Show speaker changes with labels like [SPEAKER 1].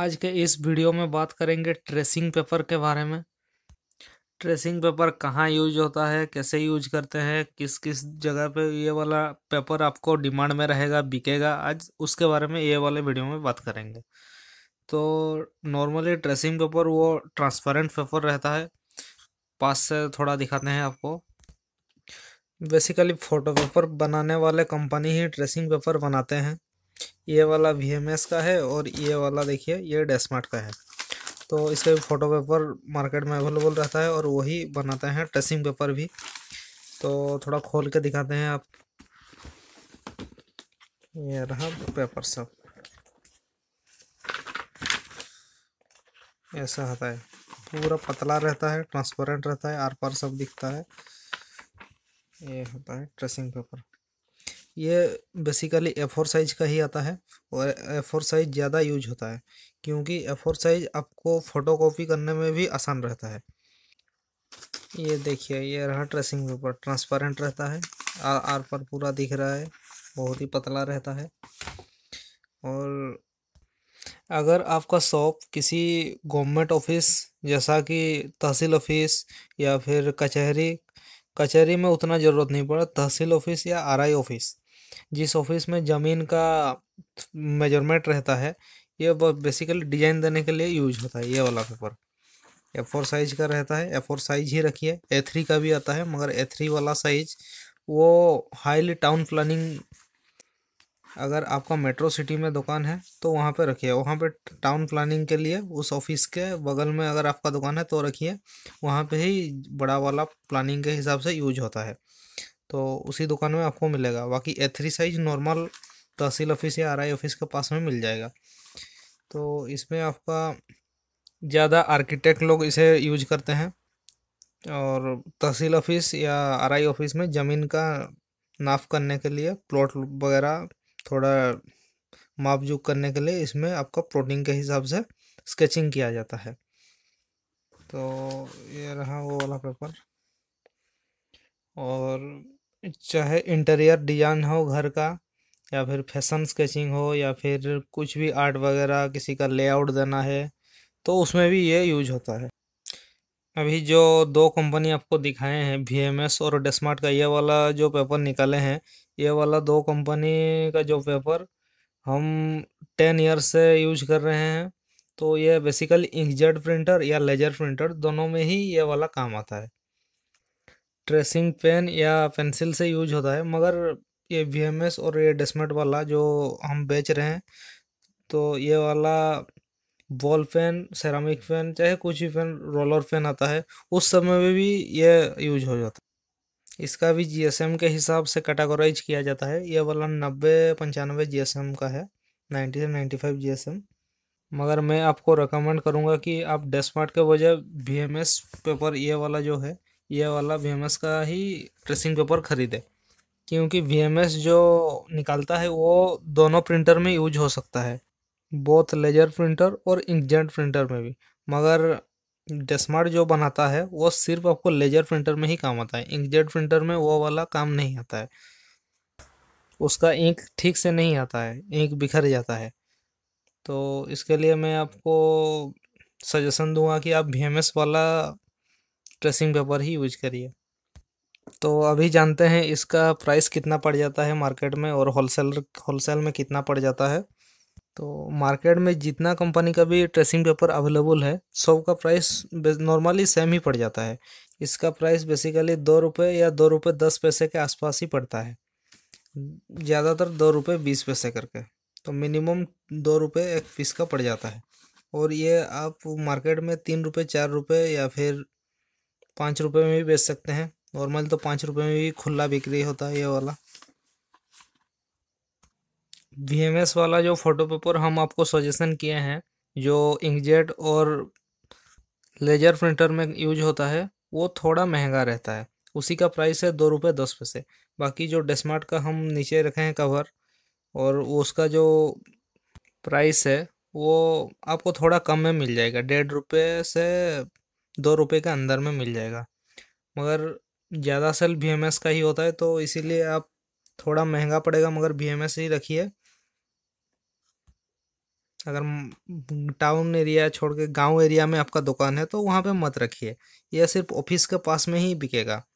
[SPEAKER 1] आज के इस वीडियो में बात करेंगे ट्रेसिंग पेपर के बारे में ट्रेसिंग पेपर कहाँ यूज होता है कैसे यूज करते हैं किस किस जगह पे ये वाला पेपर आपको डिमांड में रहेगा बिकेगा आज उसके बारे में ये वाले वीडियो में बात करेंगे तो नॉर्मली ट्रेसिंग पेपर वो ट्रांसपेरेंट पेपर रहता है पास से थोड़ा दिखाते हैं आपको बेसिकली फ़ोटो पेपर बनाने वाले कंपनी ही ट्रेसिंग पेपर बनाते हैं ये वाला वी का है और ये वाला देखिए ये डेस्मार्ट का है तो इसका भी फ़ोटो पेपर मार्केट में अवेलेबल रहता है और वही बनाते हैं टसिंग पेपर भी तो थोड़ा खोल के दिखाते हैं आप ये रहा पेपर सब ऐसा होता है पूरा पतला रहता है ट्रांसपेरेंट रहता है आर पार सब दिखता है ये होता है ट्रेसिंग पेपर ये बेसिकली ए फोर साइज़ का ही आता है और ए फोर साइज़ ज़्यादा यूज होता है क्योंकि ए फोर साइज़ आपको फ़ोटो कॉपी करने में भी आसान रहता है ये देखिए ये रहा ट्रेसिंग पेपर ट्रांसपेरेंट रहता है आर आर पर पूरा दिख रहा है बहुत ही पतला रहता है और अगर आपका शॉप किसी गवर्नमेंट ऑफिस जैसा कि तहसील ऑफिस या फिर कचहरी कचहरी में उतना ज़रूरत नहीं पड़ा तहसील ऑफिस या आरआई ऑफिस जिस ऑफिस में ज़मीन का मेजरमेंट रहता है ये बेसिकली डिजाइन देने के लिए यूज होता है ये वाला पेपर ए फोर साइज का रहता है ए फोर साइज ही रखिए ए थ्री का भी आता है मगर ए थ्री वाला साइज वो हाईली टाउन प्लानिंग अगर आपका मेट्रो सिटी में दुकान है तो वहाँ पे रखिए वहाँ पे टाउन प्लानिंग के लिए उस ऑफिस के बगल में अगर आपका दुकान है तो रखिए वहाँ पे ही बड़ा वाला प्लानिंग के हिसाब से यूज होता है तो उसी दुकान में आपको मिलेगा बाकी A three size normal tehsil office या आर आई ऑफिस के पास में मिल जाएगा तो इसमें आपका ज़्यादा आर्किटेक्ट लोग इसे यूज करते हैं और तहसील ऑफिस या आर आई ऑफिस में ज़मीन का नाप करने के लिए प्लॉट वगैरह थोड़ा माप जोक करने के लिए इसमें आपका प्लॉटिंग के हिसाब से स्केचिंग किया जाता है तो ये रहा वो वाला पेपर और चाहे इंटीरियर डिजाइन हो घर का या फिर फैशन स्केचिंग हो या फिर कुछ भी आर्ट वगैरह किसी का लेआउट देना है तो उसमें भी ये यूज होता है अभी जो दो कंपनी आपको दिखाए हैं वी एम एस और डेस्मार्ट का ये वाला जो पेपर निकाले हैं ये वाला दो कंपनी का जो पेपर हम टेन ईयर्स से यूज कर रहे हैं तो ये बेसिकली इंकजेट प्रिंटर या लेजर प्रिंटर दोनों में ही ये वाला काम आता है ट्रेसिंग पेन या पेंसिल से यूज होता है मगर ये वी एम एस और ये डेस्मेट वाला जो हम बेच रहे हैं तो ये वाला बॉल पेन सेरामिक पेन चाहे कुछ भी पेन रोलर पेन आता है उस समय में भी ये यूज हो जाता है इसका भी जीएसएम के हिसाब से कैटागोराइज किया जाता है ये वाला नब्बे पंचानवे एम का है नाइन्टी से नाइन्टी फाइव एम मगर मैं आपको रिकमेंड करूँगा कि आप डेस्मार्ट के बजाय वी एम एस पेपर ये वाला जो है ये वाला वी का ही ट्रेसिंग पेपर ख़रीदे क्योंकि वी जो निकालता है वो दोनों प्रिंटर में यूज हो सकता है बोथ लेजर प्रिंटर और इंकजेंट प्रिंटर में भी मगर डेस्मार्ट जो बनाता है वो सिर्फ आपको लेजर प्रिंटर में ही काम आता है इंकजेट प्रिंटर में वो वाला काम नहीं आता है उसका इंक ठीक से नहीं आता है इंक बिखर जाता है तो इसके लिए मैं आपको सजेशन दूंगा कि आप वी वाला ट्रेसिंग पेपर ही यूज करिए तो अभी जानते हैं इसका प्राइस कितना पड़ जाता है मार्केट में और होलसेलर होलसेल में कितना पड़ जाता है तो मार्केट में जितना कंपनी का भी ट्रेसिंग पेपर अवेलेबल है सब का प्राइस नॉर्मली सेम ही पड़ जाता है इसका प्राइस बेसिकली दो रुपये या दो रुपये दस पैसे के आसपास ही पड़ता है ज़्यादातर दो रुपये बीस पैसे करके तो मिनिमम दो रुपये एक पीस का पड़ जाता है और ये आप मार्केट में तीन रुपये चार रुपये या फिर पाँच रुपये में भी बेच सकते हैं नॉर्मल तो पाँच रुपये में भी खुला बिक्री होता है ये वाला वी वाला जो फ़ोटो पेपर हम आपको सजेशन किए हैं जो इंकजेट और लेजर प्रिंटर में यूज होता है वो थोड़ा महंगा रहता है उसी का प्राइस है दो रुपये दस पैसे बाकी जो डेस्मार्ट का हम नीचे रखे हैं कवर और उसका जो प्राइस है वो आपको थोड़ा कम में मिल जाएगा डेढ़ रुपये से दो रुपये के अंदर में मिल जाएगा मगर ज़्यादा सेल बी का ही होता है तो इसीलिए आप थोड़ा महंगा पड़ेगा मगर बी ही रखिए अगर टाउन एरिया छोड़ के गाँव एरिया में आपका दुकान है तो वहाँ पे मत रखिए यह सिर्फ ऑफिस के पास में ही बिकेगा